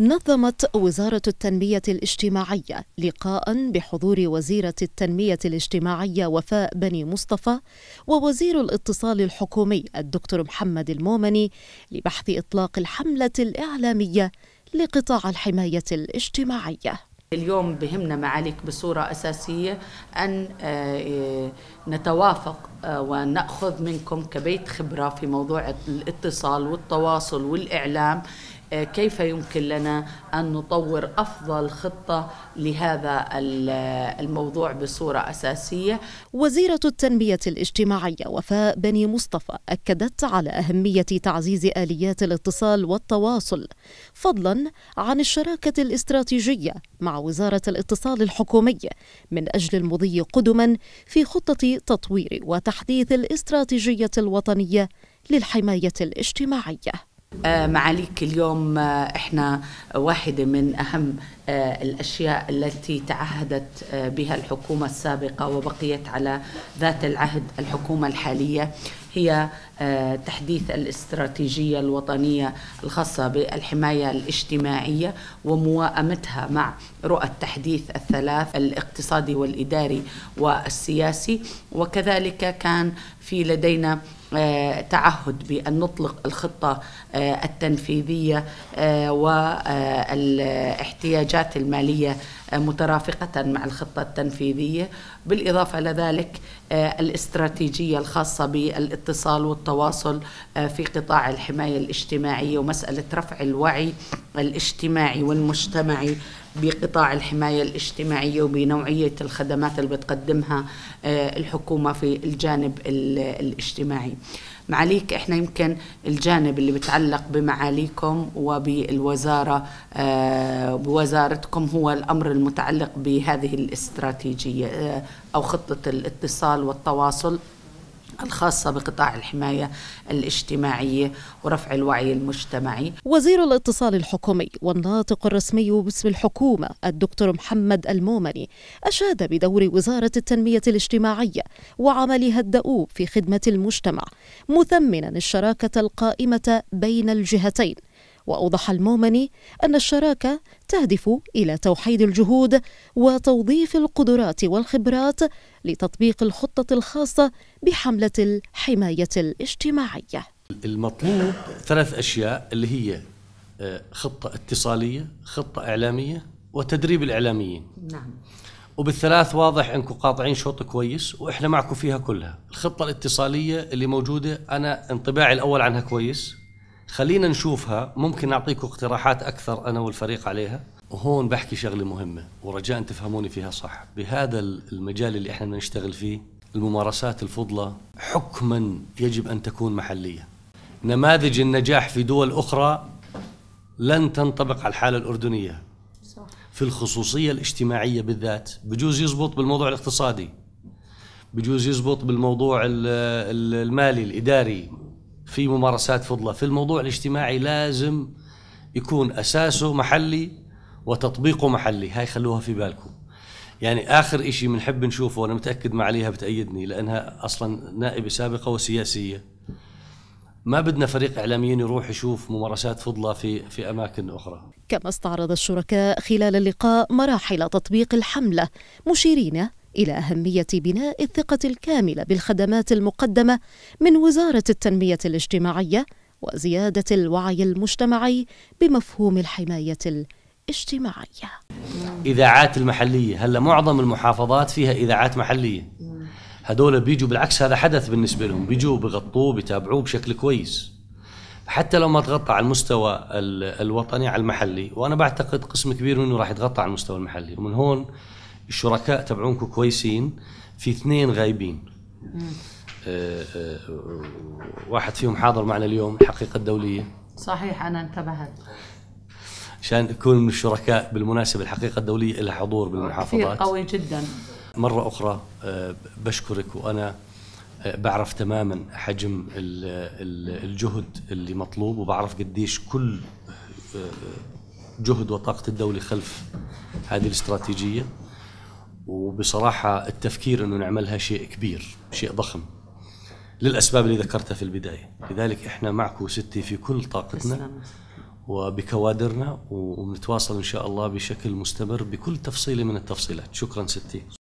نظمت وزارة التنمية الاجتماعية لقاء بحضور وزيرة التنمية الاجتماعية وفاء بني مصطفى ووزير الاتصال الحكومي الدكتور محمد المومني لبحث إطلاق الحملة الإعلامية لقطاع الحماية الاجتماعية اليوم بهمنا معاليك بصورة أساسية أن آه، آه، نتوافق آه، ونأخذ منكم كبيت خبرة في موضوع الاتصال والتواصل والإعلام آه، كيف يمكن لنا أن نطور أفضل خطة لهذا الموضوع بصورة أساسية وزيرة التنمية الاجتماعية وفاء بني مصطفى أكدت على أهمية تعزيز آليات الاتصال والتواصل فضلا عن الشراكة الاستراتيجية مع وزارة الاتصال الحكومية من أجل المضي قدما في خطة تطوير وتحديث الاستراتيجية الوطنية للحماية الاجتماعية آه، معاليك اليوم آه، احنا واحده من اهم آه، الاشياء التي تعهدت بها الحكومه السابقه وبقيت على ذات العهد الحكومه الحاليه هي آه، تحديث الاستراتيجية الوطنية الخاصة بالحماية الاجتماعية وموائمتها مع رؤى التحديث الثلاث الاقتصادي والإداري والسياسي وكذلك كان في لدينا آه، تعهد بأن نطلق الخطة آه، التنفيذية والاحتياجات المالية مترافقة مع الخطة التنفيذية بالإضافة إلى ذلك آه، الاستراتيجية الخاصة بالاتصال والتواصل آه، في قطاع الحماية الاجتماعية ومسألة رفع الوعي الاجتماعي والمجتمعي بقطاع الحماية الاجتماعية وبنوعية الخدمات اللي بتقدمها آه، الحكومة في الجانب الاجتماعي معاليك احنا يمكن الجانب اللي بتعلق بمعاليكم وبالوزاره آه، بوزارتكم هو الامر المتعلق بهذه الاستراتيجيه آه، او خطه الاتصال والتواصل الخاصة بقطاع الحماية الاجتماعية ورفع الوعي المجتمعي وزير الاتصال الحكومي والناطق الرسمي باسم الحكومة الدكتور محمد المومني أشاد بدور وزارة التنمية الاجتماعية وعملها الدؤوب في خدمة المجتمع مثمنا الشراكة القائمة بين الجهتين واوضح المؤمني ان الشراكه تهدف الى توحيد الجهود وتوظيف القدرات والخبرات لتطبيق الخطه الخاصه بحمله الحمايه الاجتماعيه المطلوب ثلاث اشياء اللي هي آه، خطه اتصاليه خطه اعلاميه وتدريب الاعلاميين نعم وبالثلاث واضح انكم قاطعين شوط كويس واحنا معكم فيها كلها الخطه الاتصاليه اللي موجوده انا انطباعي الاول عنها كويس خلينا نشوفها ممكن أعطيكم اقتراحات أكثر أنا والفريق عليها وهون بحكي شغلة مهمة ورجاء تفهموني فيها صح بهذا المجال اللي احنا نشتغل فيه الممارسات الفضلة حكما يجب أن تكون محلية نماذج النجاح في دول أخرى لن تنطبق على الحالة الأردنية صح. في الخصوصية الاجتماعية بالذات بجوز يزبط بالموضوع الاقتصادي بجوز يزبط بالموضوع المالي الإداري في ممارسات فضلة في الموضوع الاجتماعي لازم يكون أساسه محلي وتطبيقه محلي هاي خلوها في بالكم يعني آخر إشي بنحب نشوفه وأنا متأكد ما عليها بتأيدني لأنها أصلا نائبة سابقة وسياسية ما بدنا فريق اعلاميين يروح يشوف ممارسات فضلة في في اماكن اخرى. كما استعرض الشركاء خلال اللقاء مراحل تطبيق الحمله مشيرين إلى أهمية بناء الثقة الكاملة بالخدمات المقدمة من وزارة التنمية الاجتماعية وزيادة الوعي المجتمعي بمفهوم الحماية الاجتماعية. إذاعات المحلية، هلا معظم المحافظات فيها إذاعات محلية. هدول بيجوا بالعكس هذا حدث بالنسبة لهم، بيجوا بغطوه بتابعوه بشكل كويس. حتى لو ما تغطى على المستوى الوطني على المحلي، وأنا بعتقد قسم كبير منه راح يتغطى على المستوى المحلي، ومن هون الشركاء تبعونكم كويسين في اثنين غايبين آه، آه، واحد فيهم حاضر معنا اليوم الحقيقه الدوليه صحيح انا انتبهت عشان يكون من الشركاء بالمناسبه الحقيقه الدوليه لها حضور بالمحافظات قوي جدا مره اخرى آه، بشكرك وانا بعرف تماما حجم الجهد اللي مطلوب وبعرف قديش كل جهد وطاقه الدوله خلف هذه الاستراتيجيه وبصراحة التفكير أنه نعملها شيء كبير شيء ضخم للأسباب اللي ذكرتها في البداية لذلك إحنا معكم ستي في كل طاقتنا وبكوادرنا ونتواصل إن شاء الله بشكل مستمر بكل تفصيلة من التفصيلات شكرا ستي